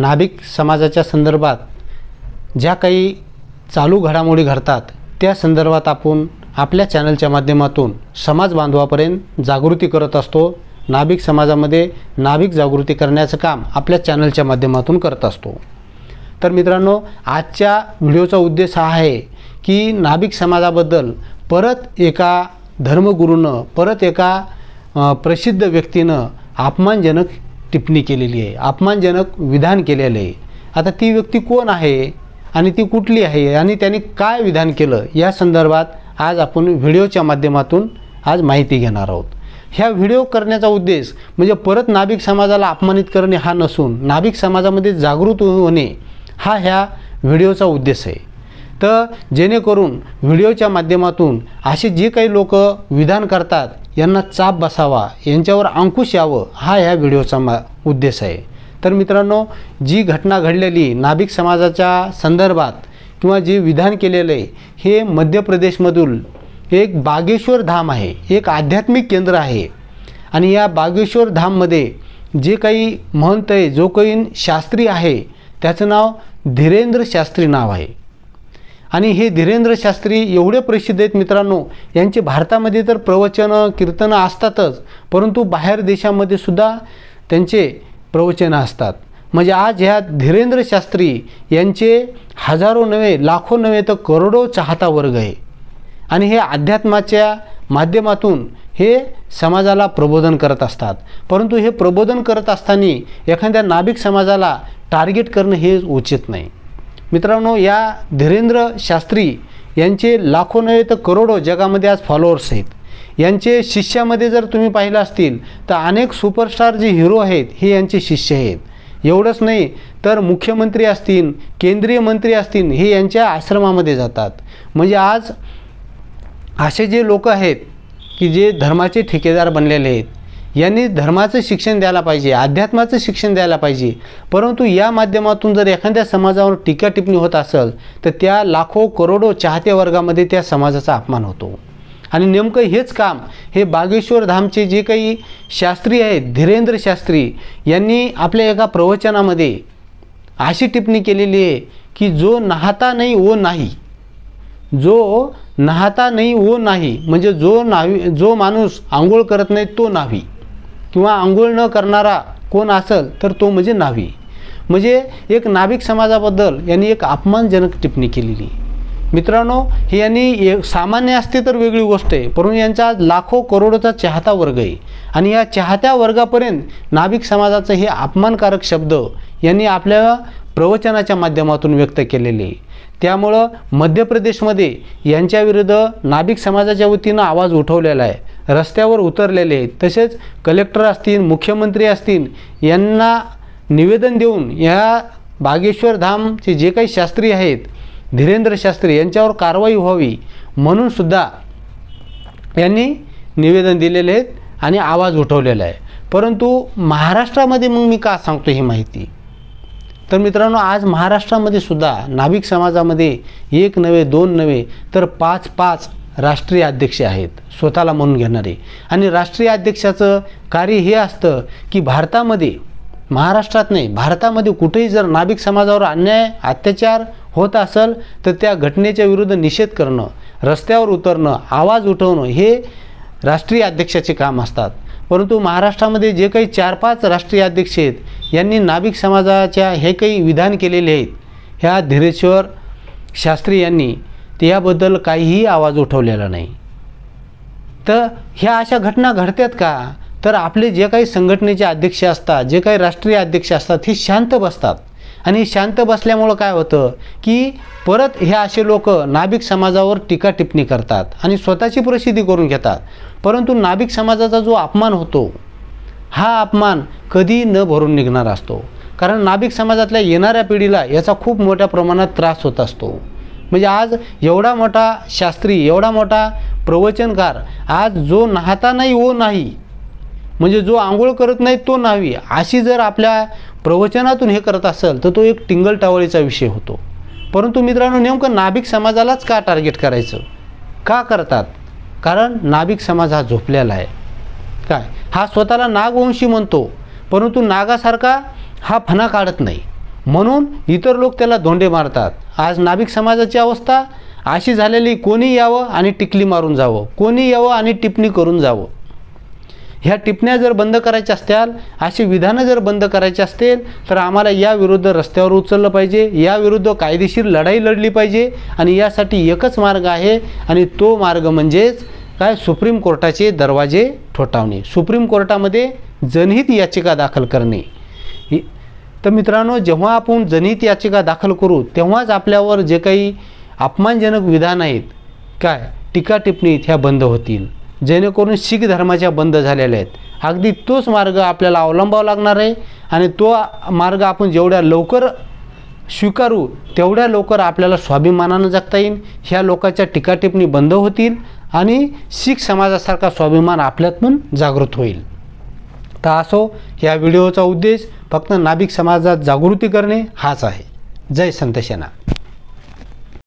नाभिक समाजाच्या संदर्भात ज्या काही चालू घडामोडी घडतात त्या संदर्भात आपण आपल्या चॅनलच्या माध्यमातून समाज बांधवापर्यंत जागृती करत असतो नाभिक समाजामध्ये नाभिक जागृती करण्याचं काम आपल्या चॅनलच्या माध्यमातून करत असतो तर मित्रांनो आजच्या व्हिडिओचा उद्देश हा आहे की नाभिक समाजाबद्दल परत एका धर्मगुरूनं परत एका प्रसिद्ध व्यक्तीनं अपमानजनक टिप्पणी केलेली आहे अपमानजनक विधान केलेलं आहे आता ती व्यक्ती कोण आहे आणि ती कुठली आहे आणि त्याने काय विधान केलं या संदर्भात आज आपण व्हिडिओच्या माध्यमातून आज माहिती घेणार आहोत ह्या व्हिडिओ करण्याचा उद्देश म्हणजे परत नाभिक समाजाला अपमानित करणे हा नसून नाभिक समाजामध्ये जागृत होणे हा ह्या व्हिडिओचा उद्देश आहे तर जेणेकरून व्हिडिओच्या माध्यमातून असे जे काही लोक विधान करतात यांना चाप बसावा यांच्यावर अंकुश यावं हा या व्हिडिओचा मा उद्देश आहे तर मित्रांनो जी घटना घडलेली नाभिक समाजाच्या संदर्भात किंवा जे विधान केलेलं आहे हे मध्य प्रदेशमधून एक बागेश्वर धाम आहे एक आध्यात्मिक केंद्र आहे आणि या बागेश्वर धाममध्ये जे काही महंत आहे जो काही शास्त्री आहे त्याचं नाव धीरेंद्र शास्त्री नाव आहे आणि हे धीरेंद्र शास्त्री एवढे प्रसिद्ध आहेत मित्रांनो यांचे भारतामध्ये तर प्रवचनं कीर्तनं असतातच परंतु बाहेर देशामध्ये सुद्धा त्यांचे प्रवचनं असतात म्हणजे आज ह्या धीरेंद्र शास्त्री यांचे हजारो नव्हे लाखो नव्हे तर करोडो चाहता वर्ग आहे आणि हे अध्यात्माच्या माध्यमातून हे समाजाला प्रबोधन करत असतात परंतु हे प्रबोधन करत असताना एखाद्या नाभिक समाजाला टार्गेट करणं हे उचित नाही मित्रांनो या धीरेंद्र शास्त्री यांचे लाखो नव्हे तर करोडो जगामध्ये आज फॉलोअर्स आहेत यांचे शिष्यामध्ये जर तुम्ही पाहिलं असतील तर अनेक सुपरस्टार जे हिरो आहेत हे यांचे शिष्य आहेत एवढंच नाही तर मुख्यमंत्री असतील केंद्रीय मंत्री असतील हे यांच्या आश्रमामध्ये जातात म्हणजे आज असे जे लोक आहेत की जे धर्माचे ठेकेदार बनलेले आहेत यांनी धर्माचं शिक्षण द्यायला पाहिजे अध्यात्माचं शिक्षण द्यायला पाहिजे परंतु या माध्यमातून जर एखाद्या समाजावर टीका टिप्पणी होत असेल तर त्या लाखो करोडो चाहते वर्गामध्ये त्या समाजाचा अपमान होतो आणि नेमकं हेच काम हे बागेश्वर धामचे जे काही शास्त्री आहेत धीरेंद्र शास्त्री यांनी आपल्या एका प्रवचनामध्ये अशी टिप्पणी केलेली आहे की जो नाहता नाही ओ नाही जो नाहता नाही ओ नाही म्हणजे जो नावी जो माणूस आंघोळ करत नाही तो नाही किंवा आंघोळ न करणारा कोण असेल तर तो म्हणजे नावी म्हणजे एक नाभिक समाजाबद्दल यांनी एक अपमानजनक टिप्पणी केलेली मित्रांनो हे यांनी एक सामान्य असते तर वेगळी गोष्ट आहे परंतु यांचा लाखो करोडोचा चाहता वर्ग आहे आणि या चाहत्या वर्गापर्यंत नाभिक समाजाचं हे अपमानकारक शब्द यांनी आपल्या प्रवचनाच्या माध्यमातून व्यक्त केलेले त्यामुळं मध्य प्रदेशमध्ये यांच्याविरुद्ध नाभिक समाजाच्या वतीनं आवाज उठवलेला आहे रस्त्यावर उतरलेले आहेत तसेच कलेक्टर असतील मुख्यमंत्री असतील यांना निवेदन देऊन या बागेश्वर धामचे जे काही शास्त्री आहेत धीरेंद्र शास्त्री यांच्यावर कारवाई व्हावी म्हणून सुद्धा यांनी निवेदन दिलेले आहेत आणि आवाज उठवलेला आहे परंतु महाराष्ट्रामध्ये मग मी का सांगतो ही माहिती तर मित्रांनो आज महाराष्ट्रामध्ये सुद्धा नाभिक समाजामध्ये एक नव्हे दोन नवे तर पाच पाच राष्ट्रीय अध्यक्ष आहेत स्वतःला म्हणून घेणारे आणि राष्ट्रीय अध्यक्षाचं कार्य हे असतं की भारतामध्ये महाराष्ट्रात नाही भारतामध्ये कुठेही जर नाभिक समाजावर अन्याय अत्याचार होत असेल तर त्या घटनेच्या विरुद्ध निषेध करणं रस्त्यावर उतरणं आवाज उठवणं हे राष्ट्रीय अध्यक्षाचे काम असतात परंतु महाराष्ट्रामध्ये जे काही चार पाच राष्ट्रीय अध्यक्ष आहेत यांनी नाभिक समाजाच्या हे काही विधान केलेले आहेत ह्या धीरेश्वर शास्त्री यांनी त्याबद्दल काहीही आवाज उठवलेला नाही तर ह्या अशा घटना घडतात का तर आपले जे काही संघटनेचे अध्यक्ष असतात जे काही राष्ट्रीय अध्यक्ष असतात हे शांत बसतात आणि शांत बसल्यामुळं काय होतं की परत हे असे लोक नाभिक समाजावर टीका टिप्पणी करतात आणि स्वतःची प्रसिद्धी करून घेतात परंतु नाभिक समाजाचा जो अपमान होतो हा अपमान कधी न भरून निघणार असतो कारण नाभिक समाजातल्या येणाऱ्या पिढीला याचा खूप मोठ्या प्रमाणात त्रास होत असतो म्हणजे आज एवढा मोठा शास्त्री एवढा मोठा प्रवचनकार आज जो नाहता नाही वो नाही म्हणजे जो आंघोळ करत नाही तो न्हावी अशी जर आपल्या प्रवचनातून हे करत असेल तर तो एक टिंगल टावळीचा विषय होतो परंतु मित्रांनो नेमकं नाभिक समाजालाच का टार्गेट करायचं का करतात कारण नाभिक समाज हा झोपलेला आहे काय हा स्वतःला नागवंशी म्हणतो परंतु नागासारखा हा फणा काढत नाही म्हणून इतर लोक त्याला धोंडे मारतात आज नाभिक समाजाची अवस्था अशी झालेली कोणी यावं आणि टिकली मारून जावं कोणी यावं आणि टिप्पणी करून जावं ह्या टिपण्या जर बंद करायच्या असतील अशी विधानं जर बंद करायची असतील तर आम्हाला याविरुद्ध रस्त्यावर उचललं पाहिजे याविरुद्ध कायदेशीर लढाई लढली पाहिजे आणि यासाठी एकच मार्ग आहे आणि तो मार्ग म्हणजेच काय सुप्रीम कोर्टाचे दरवाजे ठोठावणे सुप्रीम कोर्टामध्ये जनहित याचिका दाखल करणे तर मित्रांनो जेव्हा आपण जनहित याचिका दाखल करू तेव्हाच आपल्यावर जे काही अपमानजनक विधान आहेत काय टीका टिप्पणी ह्या बंद होतील जेणेकरून शीख धर्माच्या बंद झालेल्या आहेत अगदी तोच मार्ग आपल्याला अवलंबावा लागणार आहे आणि तो मार्ग आपण जेवढ्या लवकर स्वीकारू तेवढ्या लवकर आपल्याला स्वाभिमानानं जगता येईल ह्या लोकांच्या टिप्पणी बंद होतील आणि शीख समाजासारखा स्वाभिमान आपल्यात पण जागृत होईल तर असो या व्हिडिओचा उद्देश फक्त नाभिक समाजात जागृती करणे हाच आहे जय संतसेना